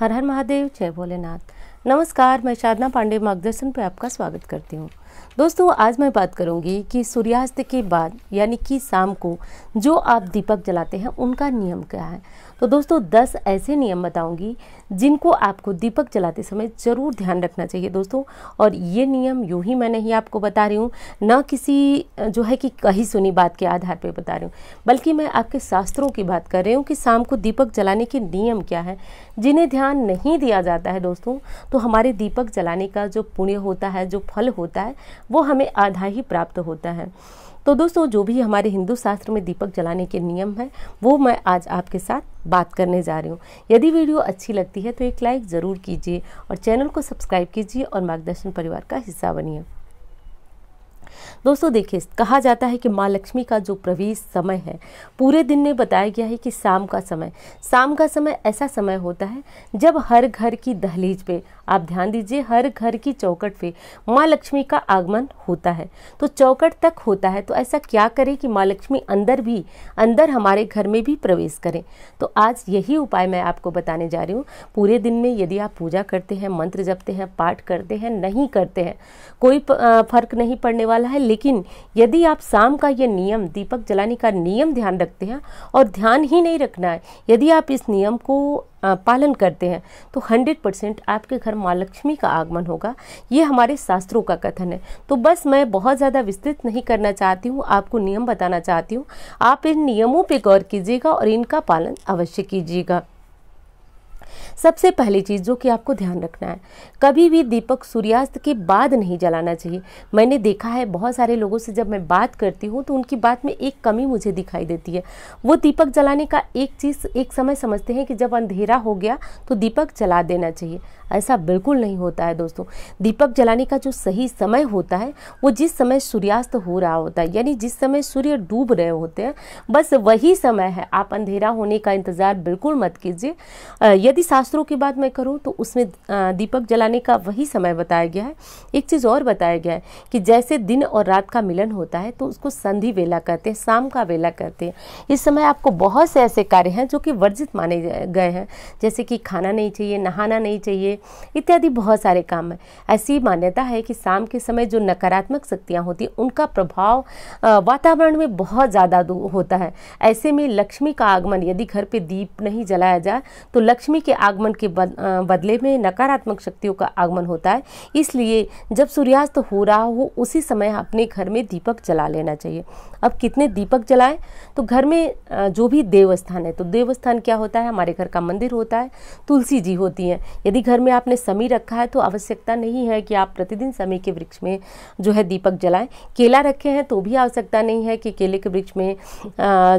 हर हर महादेव जय भोलेनाथ नमस्कार मैं शारदा पांडे मार्गदर्शन पर आपका स्वागत करती हूँ दोस्तों आज मैं बात करूंगी कि सूर्यास्त के बाद यानी कि शाम को जो आप दीपक जलाते हैं उनका नियम क्या है तो दोस्तों दस ऐसे नियम बताऊंगी जिनको आपको दीपक जलाते समय ज़रूर ध्यान रखना चाहिए दोस्तों और ये नियम यूँ ही मैं नहीं आपको बता रही हूँ न किसी जो है कि कही सुनी बात के आधार पर बता रही हूँ बल्कि मैं आपके शास्त्रों की बात कर रही हूँ कि शाम को दीपक जलाने के नियम क्या है जिन्हें ध्यान नहीं दिया जाता है दोस्तों तो हमारे दीपक जलाने का जो पुण्य होता है जो फल होता है वो हमें आधा ही प्राप्त होता है तो दोस्तों जो भी हमारे हिंदू शास्त्र में दीपक जलाने के नियम हैं वो मैं आज आपके साथ बात करने जा रही हूँ यदि वीडियो अच्छी लगती है तो एक लाइक ज़रूर कीजिए और चैनल को सब्सक्राइब कीजिए और मार्गदर्शन परिवार का हिस्सा बनिए दोस्तों देखिए कहा जाता है कि माँ लक्ष्मी का जो प्रवेश समय है पूरे दिन में बताया गया है कि शाम का समय शाम का समय ऐसा समय होता है जब हर घर की दहलीज पे आप ध्यान दीजिए हर घर की चौकट पे माँ लक्ष्मी का आगमन होता है तो चौकट तक होता है तो ऐसा क्या करें कि माँ लक्ष्मी अंदर भी अंदर हमारे घर में भी प्रवेश करें तो आज यही उपाय मैं आपको बताने जा रही हूँ पूरे दिन में यदि आप पूजा करते हैं मंत्र जपते हैं पाठ करते हैं नहीं करते हैं कोई फर्क नहीं पड़ने वाला वाला है लेकिन यदि आप शाम का ये नियम दीपक जलाने का नियम ध्यान रखते हैं और ध्यान ही नहीं रखना है यदि आप इस नियम को पालन करते हैं तो 100 परसेंट आपके घर माँ लक्ष्मी का आगमन होगा ये हमारे शास्त्रों का कथन है तो बस मैं बहुत ज़्यादा विस्तृत नहीं करना चाहती हूँ आपको नियम बताना चाहती हूँ आप इन नियमों पर गौर कीजिएगा और इनका पालन अवश्य कीजिएगा सबसे पहली चीज़ जो कि आपको ध्यान रखना है कभी भी दीपक सूर्यास्त के बाद नहीं जलाना चाहिए मैंने देखा है बहुत सारे लोगों से जब मैं बात करती हूँ तो उनकी बात में एक कमी मुझे दिखाई देती है वो दीपक जलाने का एक चीज़ एक समय समझते हैं कि जब अंधेरा हो गया तो दीपक जला देना चाहिए ऐसा बिल्कुल नहीं होता है दोस्तों दीपक जलाने का जो सही समय होता है वो जिस समय सूर्यास्त हो रहा होता है यानी जिस समय सूर्य डूब रहे होते हैं बस वही समय है आप अंधेरा होने का इंतज़ार बिल्कुल मत कीजिए यदि शास्त्रों की बात मैं करूँ तो उसमें दीपक जलाने का वही समय बताया गया है एक चीज़ और बताया गया है कि जैसे दिन और रात का मिलन होता है तो उसको संधि वेला कहते हैं शाम का वेला कहते हैं इस समय आपको बहुत से ऐसे कार्य हैं जो कि वर्जित माने गए हैं जैसे कि खाना नहीं चाहिए नहाना नहीं चाहिए इत्यादि बहुत सारे काम है ऐसी मान्यता है कि शाम के समय जो नकारात्मक शक्तियाँ होती हैं उनका प्रभाव वातावरण में बहुत ज़्यादा होता है ऐसे में लक्ष्मी का आगमन यदि घर पर दीप नहीं जलाया जाए तो लक्ष्मी के आगमन के बदले में नकारात्मक शक्तियों का आगमन होता है इसलिए जब सूर्यास्त हो रहा हो उसी समय अपने घर में दीपक जला लेना चाहिए अब कितने दीपक जलाएं तो घर में जो भी देवस्थान है तो देवस्थान क्या होता है हमारे घर का मंदिर होता है तुलसी जी होती हैं यदि घर में में आपने समी रखा है तो आवश्यकता नहीं है कि आप प्रतिदिन समी के वृक्ष में जो है दीपक जलाएं केला रखे हैं तो भी आवश्यकता नहीं है कि केले के वृक्ष में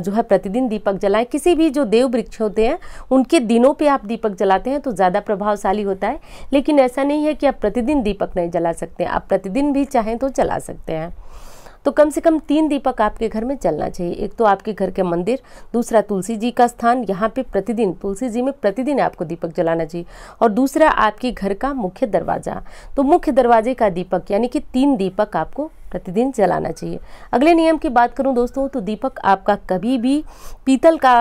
जो है प्रतिदिन दीपक जलाएं किसी भी जो देव वृक्ष होते हैं उनके दिनों पर आप दीपक जलाते हैं तो ज़्यादा प्रभावशाली होता है लेकिन ऐसा नहीं है कि आप प्रतिदिन दीपक नहीं जला सकते आप प्रतिदिन भी चाहें तो जला सकते हैं तो कम से कम तीन दीपक आपके घर में जलना चाहिए एक तो आपके घर के मंदिर दूसरा तुलसी जी का स्थान यहाँ पे प्रतिदिन तुलसी जी में प्रतिदिन आपको दीपक जलाना चाहिए और दूसरा आपके घर का मुख्य दरवाज़ा तो मुख्य दरवाजे का दीपक यानी कि तीन दीपक आपको प्रतिदिन जलाना चाहिए अगले नियम की बात करूं दोस्तों तो दीपक आपका कभी भी पीतल का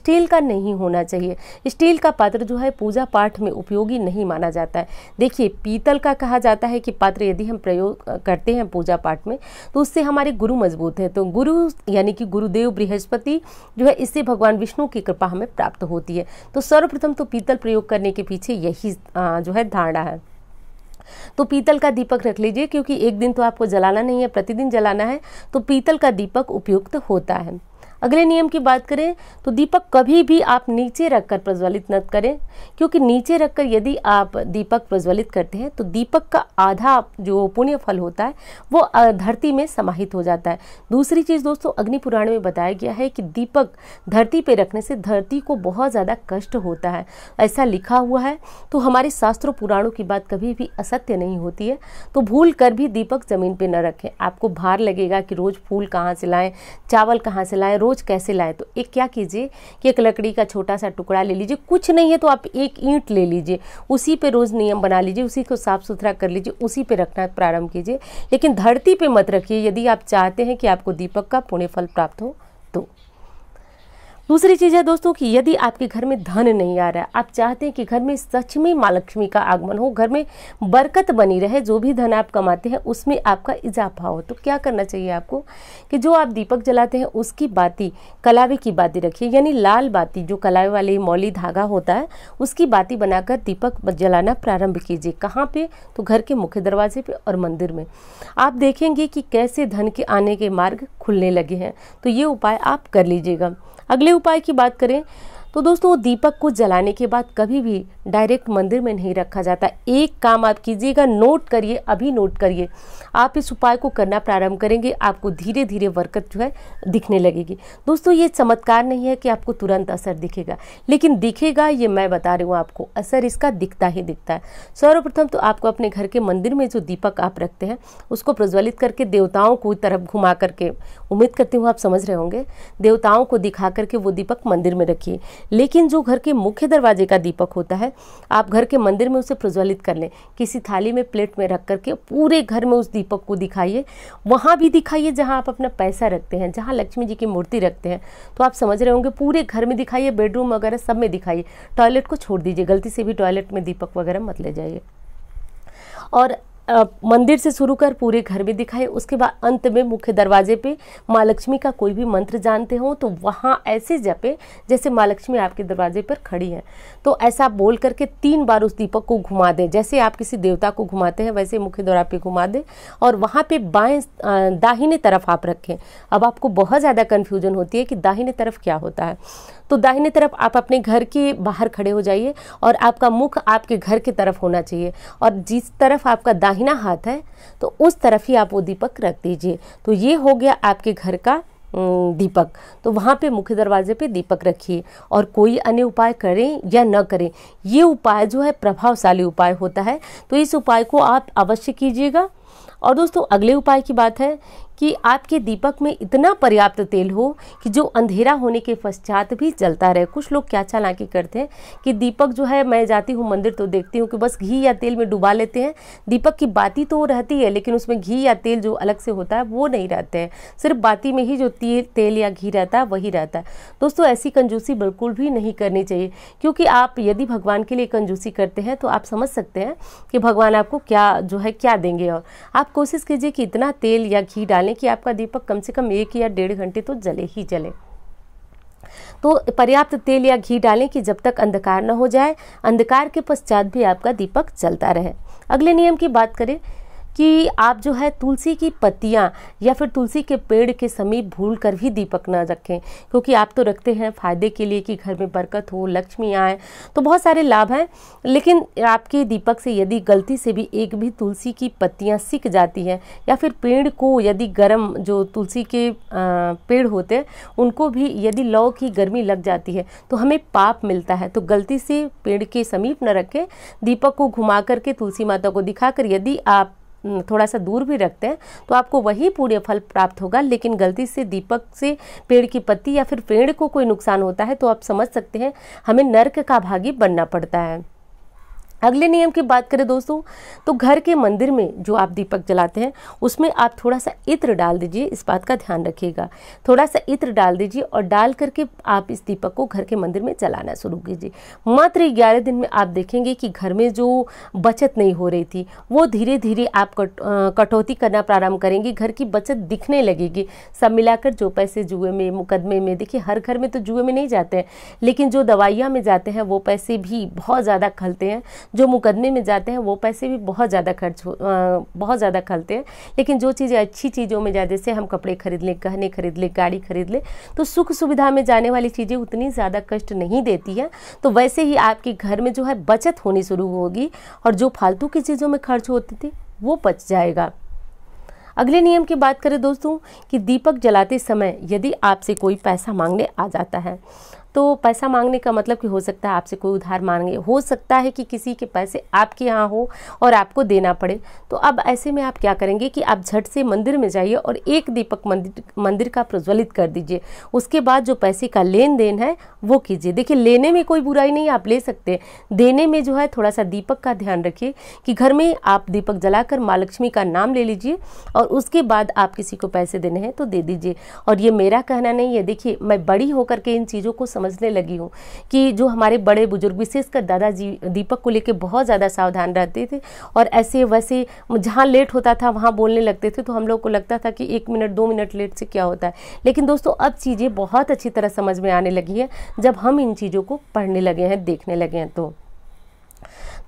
स्टील का नहीं होना चाहिए स्टील का पात्र जो है पूजा पाठ में उपयोगी नहीं माना जाता है देखिए पीतल का कहा जाता है कि पात्र यदि हम प्रयोग करते हैं पूजा पाठ में तो उससे हमारे गुरु मजबूत हैं तो गुरु यानी कि गुरुदेव बृहस्पति जो है इससे भगवान विष्णु की कृपा हमें प्राप्त होती है तो सर्वप्रथम तो पीतल प्रयोग करने के पीछे यही जो है धारणा है तो पीतल का दीपक रख लीजिए क्योंकि एक दिन तो आपको जलाना नहीं है प्रतिदिन जलाना है तो पीतल का दीपक उपयुक्त होता है अगले नियम की बात करें तो दीपक कभी भी आप नीचे रखकर प्रज्वलित न करें क्योंकि नीचे रखकर यदि आप दीपक प्रज्वलित करते हैं तो दीपक का आधा जो पुण्य फल होता है वो धरती में समाहित हो जाता है दूसरी चीज़ दोस्तों अग्नि पुराण में बताया गया है कि दीपक धरती पर रखने से धरती को बहुत ज़्यादा कष्ट होता है ऐसा लिखा हुआ है तो हमारे शास्त्रों पुराणों की बात कभी भी असत्य नहीं होती है तो भूल कर भी दीपक ज़मीन पर न रखें आपको भार लगेगा कि रोज़ फूल कहाँ से लाएँ चावल कहाँ से लाएँ रोज़ कैसे लाए तो एक क्या कीजिए कि एक लकड़ी का छोटा सा टुकड़ा ले लीजिए कुछ नहीं है तो आप एक ईंट ले लीजिए उसी पे रोज़ नियम बना लीजिए उसी को साफ़ सुथरा कर लीजिए उसी पे रखना प्रारंभ कीजिए लेकिन धरती पे मत रखिए यदि आप चाहते हैं कि आपको दीपक का पुण्य फल प्राप्त हो तो दूसरी चीज़ है दोस्तों कि यदि आपके घर में धन नहीं आ रहा है आप चाहते हैं कि घर में सच में माँ लक्ष्मी का आगमन हो घर में बरकत बनी रहे जो भी धन आप कमाते हैं उसमें आपका इजाफा हो तो क्या करना चाहिए आपको कि जो आप दीपक जलाते हैं उसकी बाती कलावे की बाती रखिए यानी लाल बाती जो कलावे वाले मौली धागा होता है उसकी बाती बनाकर दीपक जलाना प्रारंभ कीजिए कहाँ पर तो घर के मुख्य दरवाजे पर और मंदिर में आप देखेंगे कि कैसे धन के आने के मार्ग खुलने लगे हैं तो ये उपाय आप कर लीजिएगा अगले उपाय की बात करें तो दोस्तों दीपक को जलाने के बाद कभी भी डायरेक्ट मंदिर में नहीं रखा जाता एक काम आप कीजिएगा नोट करिए अभी नोट करिए आप इस उपाय को करना प्रारंभ करेंगे आपको धीरे धीरे बरकत जो है दिखने लगेगी दोस्तों ये चमत्कार नहीं है कि आपको तुरंत असर दिखेगा लेकिन दिखेगा ये मैं बता रही हूँ आपको असर इसका दिखता ही दिखता है सर्वप्रथम तो आपको अपने घर के मंदिर में जो दीपक आप रखते हैं उसको प्रज्वलित करके देवताओं को तरफ घुमा करके उम्मीद करती हूँ आप समझ रहे होंगे देवताओं को दिखा करके वो दीपक मंदिर में रखिए लेकिन जो घर के मुख्य दरवाजे का दीपक होता है आप घर के मंदिर में उसे प्रज्वलित कर लें किसी थाली में प्लेट में रख करके पूरे घर में उस दीपक को दिखाइए वहाँ भी दिखाइए जहाँ आप अपना पैसा रखते हैं जहाँ लक्ष्मी जी की मूर्ति रखते हैं तो आप समझ रहे होंगे पूरे घर में दिखाइए बेडरूम वगैरह सब में दिखाइए टॉयलेट को छोड़ दीजिए गलती से भी टॉयलेट में दीपक वगैरह मत ले जाइए और मंदिर से शुरू कर पूरे घर में दिखाए उसके बाद अंत में मुख्य दरवाजे पे माँ लक्ष्मी का कोई भी मंत्र जानते हो तो वहाँ ऐसे जपे जैसे माँ लक्ष्मी आपके दरवाजे पर खड़ी है तो ऐसा बोल करके तीन बार उस दीपक को घुमा दें जैसे आप किसी देवता को घुमाते हैं वैसे मुख्य द्वारा पे घुमा दें और वहाँ पे बाएं दाहिने तरफ आप रखें अब आपको बहुत ज़्यादा कन्फ्यूजन होती है कि दाहिने तरफ क्या होता है तो दाहिने तरफ आप अपने घर के बाहर खड़े हो जाइए और आपका मुख आपके घर की तरफ होना चाहिए और जिस तरफ आपका दाहिना हाथ है तो उस तरफ ही आप वो दीपक रख दीजिए तो ये हो गया आपके घर का दीपक तो वहाँ पे मुख्य दरवाजे पे दीपक रखिए और कोई अन्य उपाय करें या न करें ये उपाय जो है प्रभावशाली उपाय होता है तो इस उपाय को आप अवश्य कीजिएगा और दोस्तों अगले उपाय की बात है कि आपके दीपक में इतना पर्याप्त तेल हो कि जो अंधेरा होने के पश्चात भी जलता रहे कुछ लोग क्या चालाकी करते हैं कि दीपक जो है मैं जाती हूँ मंदिर तो देखती हूँ कि बस घी या तेल में डुबा लेते हैं दीपक की बाती तो रहती है लेकिन उसमें घी या तेल जो अलग से होता है वो नहीं रहते हैं सिर्फ बाती में ही जो तेल तेल या घी रहता है वही रहता है दोस्तों ऐसी कंजूसी बिल्कुल भी नहीं करनी चाहिए क्योंकि आप यदि भगवान के लिए कंजूसी करते हैं तो आप समझ सकते हैं कि भगवान आपको क्या जो है क्या देंगे और आप कोशिश कीजिए कि इतना तेल या घी डालें डालें कि आपका दीपक कम से कम एक या डेढ़ घंटे तो जले ही जले तो पर्याप्त तेल या घी डालें कि जब तक अंधकार न हो जाए अंधकार के पश्चात भी आपका दीपक चलता रहे अगले नियम की बात करें कि आप जो है तुलसी की पत्तियाँ या फिर तुलसी के पेड़ के समीप भूल कर भी दीपक ना रखें क्योंकि आप तो रखते हैं फ़ायदे के लिए कि घर में बरकत हो लक्ष्मी आए तो बहुत सारे लाभ हैं लेकिन आपके दीपक से यदि गलती से भी एक भी तुलसी की पत्तियाँ सिक जाती हैं या फिर पेड़ को यदि गर्म जो तुलसी के पेड़ होते हैं उनको भी यदि लौ की गर्मी लग जाती है तो हमें पाप मिलता है तो गलती से पेड़ के समीप न रखें दीपक को घुमा करके तुलसी माता को दिखाकर यदि आप हम्म, थोड़ा सा दूर भी रखते हैं तो आपको वही पूरे फल प्राप्त होगा लेकिन गलती से दीपक से पेड़ की पत्ती या फिर पेड़ को कोई नुकसान होता है तो आप समझ सकते हैं हमें नर्क का भागी बनना पड़ता है अगले नियम की बात करें दोस्तों तो घर के मंदिर में जो आप दीपक जलाते हैं उसमें आप थोड़ा सा इत्र डाल दीजिए इस बात का ध्यान रखिएगा थोड़ा सा इत्र डाल दीजिए और डाल करके आप इस दीपक को घर के मंदिर में जलाना शुरू कीजिए मात्र ग्यारह दिन में आप देखेंगे कि घर में जो बचत नहीं हो रही थी वो धीरे धीरे आप कट, कटौती करना प्रारंभ करेंगे घर की बचत दिखने लगेगी सब मिलाकर जो पैसे जुए में मुकदमे में देखिए हर घर में तो जुए में नहीं जाते हैं लेकिन जो दवाइयाँ में जाते हैं वो पैसे भी बहुत ज़्यादा खलते हैं जो मुकदमे में जाते हैं वो पैसे भी बहुत ज़्यादा खर्च हो बहुत ज़्यादा खलते हैं लेकिन जो चीज़ें अच्छी चीज़ों में जाए जैसे हम कपड़े खरीद लें गहने खरीद लें गाड़ी खरीद लें तो सुख सुविधा में जाने वाली चीज़ें उतनी ज़्यादा कष्ट नहीं देती हैं तो वैसे ही आपके घर में जो है बचत होनी शुरू होगी और जो फालतू की चीज़ों में खर्च होती थी वो बच जाएगा अगले नियम की बात करें दोस्तों कि दीपक जलाते समय यदि आपसे कोई पैसा मांगने आ जाता है तो पैसा मांगने का मतलब कि हो सकता है आपसे कोई उधार मांगे हो सकता है कि किसी के पैसे आपके यहाँ हो और आपको देना पड़े तो अब ऐसे में आप क्या करेंगे कि आप झट से मंदिर में जाइए और एक दीपक मंदिर मंदिर का प्रज्वलित कर दीजिए उसके बाद जो पैसे का लेन देन है वो कीजिए देखिए लेने में कोई बुराई नहीं आप ले सकते देने में जो है थोड़ा सा दीपक का ध्यान रखिए कि घर में आप दीपक जलाकर माँ लक्ष्मी का नाम ले लीजिए और उसके बाद आप किसी को पैसे देने हैं तो दे दीजिए और ये मेरा कहना नहीं है देखिए मैं बड़ी होकर के इन चीज़ों को समझ समझने लगी हूँ कि जो हमारे बड़े बुजुर्ग विशेषकर दादाजी दीपक को लेकर बहुत ज़्यादा सावधान रहते थे और ऐसे वैसे जहाँ लेट होता था वहाँ बोलने लगते थे तो हम लोग को लगता था कि एक मिनट दो मिनट लेट से क्या होता है लेकिन दोस्तों अब चीज़ें बहुत अच्छी तरह समझ में आने लगी है जब हम इन चीज़ों को पढ़ने लगे हैं देखने लगे हैं तो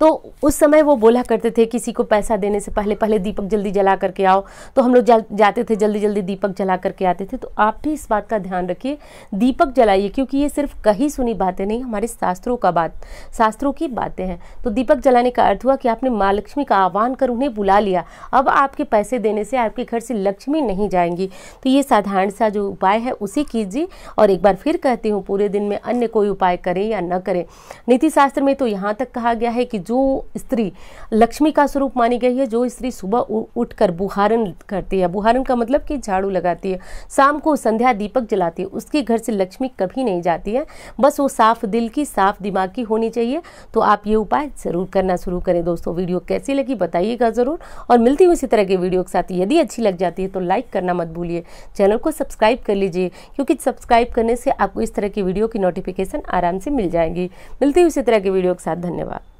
तो उस समय वो बोला करते थे किसी को पैसा देने से पहले पहले दीपक जल्दी जला करके आओ तो हम लोग जा, जाते थे जल्दी जल्दी दीपक जला करके आते थे तो आप भी इस बात का ध्यान रखिए दीपक जलाइए क्योंकि ये सिर्फ कही सुनी बातें नहीं हमारे शास्त्रों का बात शास्त्रों की बातें हैं तो दीपक जलाने का अर्थ हुआ कि आपने माँ लक्ष्मी का आह्वान कर उन्हें बुला लिया अब आपके पैसे देने से आपके घर से लक्ष्मी नहीं जाएंगी तो ये साधारण सा जो उपाय है उसे कीजिए और एक बार फिर कहती हूँ पूरे दिन में अन्य कोई उपाय करें या न करें नीति शास्त्र में तो यहाँ तक कहा गया है कि जो स्त्री लक्ष्मी का स्वरूप मानी गई है जो स्त्री सुबह उठकर बुहारन करती है बुहारन का मतलब कि झाड़ू लगाती है शाम को संध्या दीपक जलाती है उसके घर से लक्ष्मी कभी नहीं जाती है बस वो साफ दिल की साफ दिमाग की होनी चाहिए तो आप ये उपाय ज़रूर करना शुरू करें दोस्तों वीडियो कैसी लगी बताइएगा ज़रूर और मिलती हुई इसी तरह की वीडियो के साथ यदि अच्छी लग जाती है तो लाइक करना मत भूलिए चैनल को सब्सक्राइब कर लीजिए क्योंकि सब्सक्राइब करने से आपको इस तरह की वीडियो की नोटिफिकेशन आराम से मिल जाएंगी मिलती हुई इसी तरह के वीडियो के साथ धन्यवाद